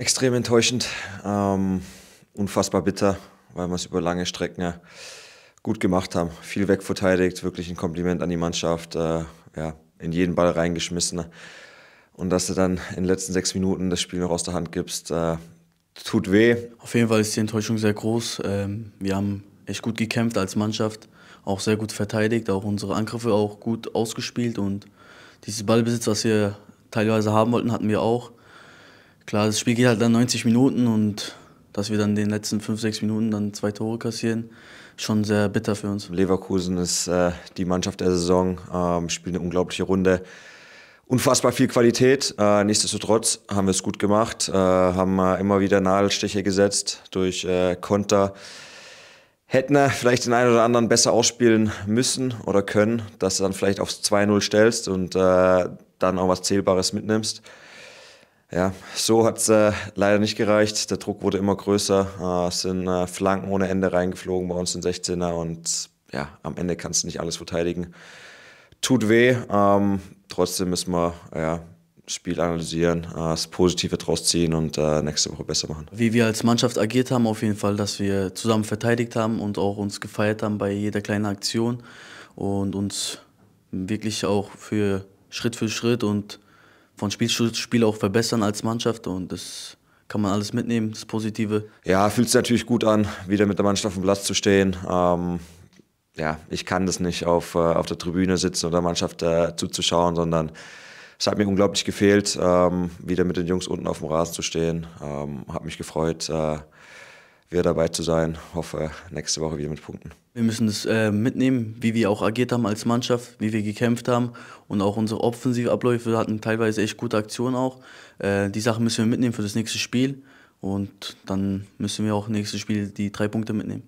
Extrem enttäuschend, ähm, unfassbar bitter, weil wir es über lange Strecken äh, gut gemacht haben. Viel wegverteidigt, wirklich ein Kompliment an die Mannschaft, äh, ja, in jeden Ball reingeschmissen. Und dass du dann in den letzten sechs Minuten das Spiel noch aus der Hand gibst, äh, tut weh. Auf jeden Fall ist die Enttäuschung sehr groß. Ähm, wir haben echt gut gekämpft als Mannschaft, auch sehr gut verteidigt, auch unsere Angriffe auch gut ausgespielt und dieses Ballbesitz, was wir teilweise haben wollten, hatten wir auch. Klar, das Spiel geht halt dann 90 Minuten und dass wir dann in den letzten 5, 6 Minuten dann zwei Tore kassieren, schon sehr bitter für uns. Leverkusen ist äh, die Mannschaft der Saison, ähm, spielt eine unglaubliche Runde. Unfassbar viel Qualität. Äh, nichtsdestotrotz haben wir es gut gemacht, äh, haben äh, immer wieder Nadelstiche gesetzt durch äh, Konter. Hätten wir vielleicht den einen oder anderen besser ausspielen müssen oder können, dass du dann vielleicht aufs 2-0 stellst und äh, dann auch was Zählbares mitnimmst. Ja, so hat es äh, leider nicht gereicht. Der Druck wurde immer größer. Äh, es sind äh, Flanken ohne Ende reingeflogen bei uns in 16er und ja, am Ende kannst du nicht alles verteidigen. Tut weh. Ähm, trotzdem müssen wir ja, Spiel analysieren, äh, das Positive draus ziehen und äh, nächste Woche besser machen. Wie wir als Mannschaft agiert haben, auf jeden Fall, dass wir zusammen verteidigt haben und auch uns gefeiert haben bei jeder kleinen Aktion und uns wirklich auch für Schritt für Schritt und von Spiel zu Spiel auch verbessern als Mannschaft und das kann man alles mitnehmen, das Positive. Ja, fühlt sich natürlich gut an, wieder mit der Mannschaft auf dem Platz zu stehen. Ähm, ja, ich kann das nicht auf, äh, auf der Tribüne sitzen und der Mannschaft äh, zuzuschauen, sondern es hat mir unglaublich gefehlt, ähm, wieder mit den Jungs unten auf dem Rasen zu stehen. Ähm, hat mich gefreut, äh, wieder dabei zu sein. Hoffe nächste Woche wieder mit Punkten. Wir müssen das äh, mitnehmen, wie wir auch agiert haben als Mannschaft, wie wir gekämpft haben und auch unsere Offensivabläufe hatten teilweise echt gute Aktionen auch. Äh, die Sachen müssen wir mitnehmen für das nächste Spiel und dann müssen wir auch nächstes Spiel die drei Punkte mitnehmen.